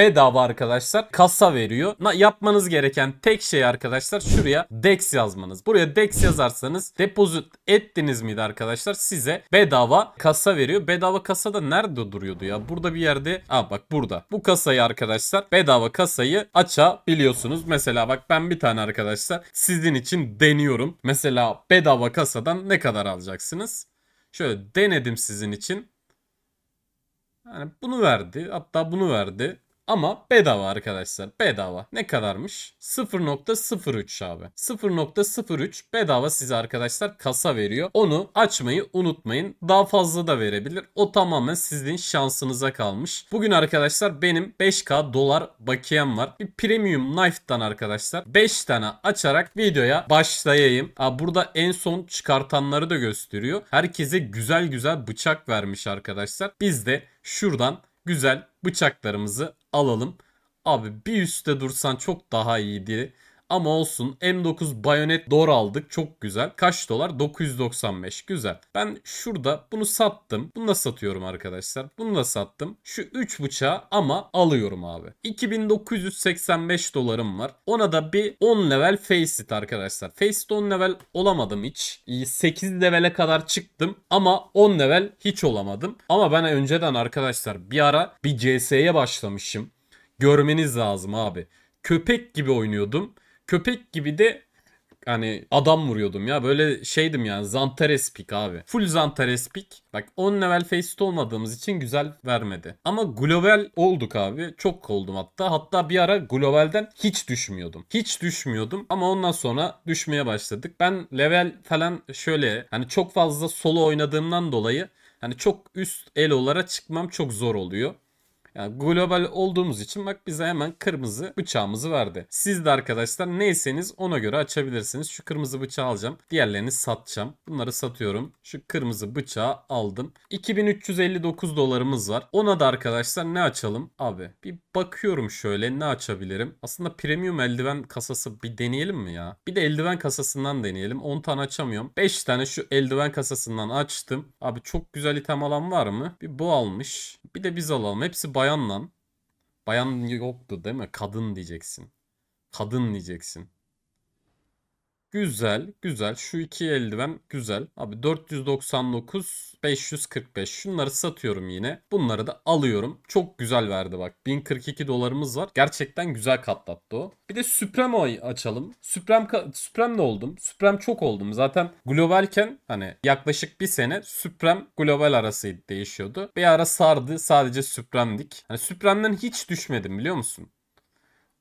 bedava arkadaşlar kasa veriyor. Na, yapmanız gereken tek şey arkadaşlar şuraya DEX yazmanız. Buraya DEX yazarsanız deposit ettiniz miydi arkadaşlar size bedava kasa veriyor. Bedava kasa da nerede duruyordu ya? Burada bir yerde. Aa bak burada. Bu kasayı arkadaşlar bedava kasayı açabiliyorsunuz. Mesela bak ben bir tane arkadaşlar sizin için deniyorum. Mesela bedava kasadan ne kadar alacaksınız? Şöyle denedim sizin için. Yani bunu verdi. Hatta bunu verdi. Ama bedava arkadaşlar. Bedava. Ne kadarmış? 0.03 abi. 0.03 bedava size arkadaşlar kasa veriyor. Onu açmayı unutmayın. Daha fazla da verebilir. O tamamen sizin şansınıza kalmış. Bugün arkadaşlar benim 5K dolar bakiyem var. Bir premium knife'dan arkadaşlar 5 tane açarak videoya başlayayım. Aa, burada en son çıkartanları da gösteriyor. Herkese güzel güzel bıçak vermiş arkadaşlar. Biz de şuradan Güzel bıçaklarımızı alalım. Abi bir üstte dursan çok daha iyiydi. Ama olsun M9 Bayonet Dor aldık. Çok güzel. Kaç dolar? 995. Güzel. Ben şurada bunu sattım. Bunu da satıyorum arkadaşlar. Bunu da sattım. Şu 3 bıçağı ama alıyorum abi. 2985 dolarım var. Ona da bir 10 level faceit arkadaşlar. Faceit 10 level olamadım hiç. 8 levele kadar çıktım ama 10 level hiç olamadım. Ama ben önceden arkadaşlar bir ara bir CS'ye başlamışım. Görmeniz lazım abi. Köpek gibi oynuyordum köpek gibi de hani adam vuruyordum ya. Böyle şeydim yani Zantares pick abi. Full Zantares pick. Bak 10 level faceit olmadığımız için güzel vermedi. Ama global olduk abi. Çok oldum hatta. Hatta bir ara globalden hiç düşmüyordum. Hiç düşmüyordum ama ondan sonra düşmeye başladık. Ben level falan şöyle hani çok fazla solo oynadığımdan dolayı hani çok üst el olarak çıkmam çok zor oluyor. Yani global olduğumuz için bak bize hemen kırmızı bıçağımızı verdi. Siz de arkadaşlar neyseniz ona göre açabilirsiniz. Şu kırmızı bıçağı alacağım. Diğerlerini satacağım. Bunları satıyorum. Şu kırmızı bıçağı aldım. 2359 dolarımız var. Ona da arkadaşlar ne açalım? Abi bir bakıyorum şöyle ne açabilirim? Aslında premium eldiven kasası bir deneyelim mi ya? Bir de eldiven kasasından deneyelim. 10 tane açamıyorum. 5 tane şu eldiven kasasından açtım. Abi çok güzel item alan var mı? Bir bu almış. Bir de biz alalım. Hepsi bayanla. Bayan yoktu değil mi? Kadın diyeceksin. Kadın diyeceksin. Güzel, güzel. Şu iki eldiven güzel. Abi 499, 545. Şunları satıyorum yine. Bunları da alıyorum. Çok güzel verdi bak. 1042 dolarımız var. Gerçekten güzel katlattı o. Bir de Supremo'yu açalım. Supreme, Supreme ne oldum? Supreme çok oldum. Zaten globalken hani yaklaşık bir sene Supreme global arası değişiyordu. Bir ara sardı. Sadece Suprem'dik. Hani Suprem'den hiç düşmedim biliyor musun?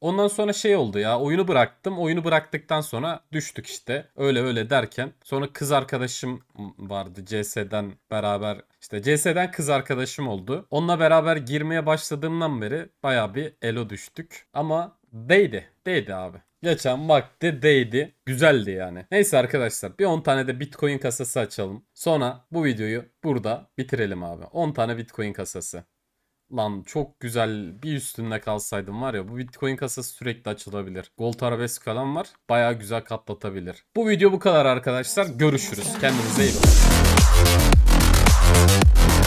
Ondan sonra şey oldu ya oyunu bıraktım. Oyunu bıraktıktan sonra düştük işte. Öyle öyle derken. Sonra kız arkadaşım vardı CS'den beraber. İşte CS'den kız arkadaşım oldu. Onunla beraber girmeye başladığımdan beri baya bir elo düştük. Ama değdi. Değdi abi. Geçen vakti değdi. Güzeldi yani. Neyse arkadaşlar bir 10 tane de bitcoin kasası açalım. Sonra bu videoyu burada bitirelim abi. 10 tane bitcoin kasası. Lan çok güzel bir üstünde kalsaydım var ya bu bitcoin kasası sürekli açılabilir. Gold arabesk falan var. Baya güzel katlatabilir. Bu video bu kadar arkadaşlar. Görüşürüz. Kendinize iyi bakın.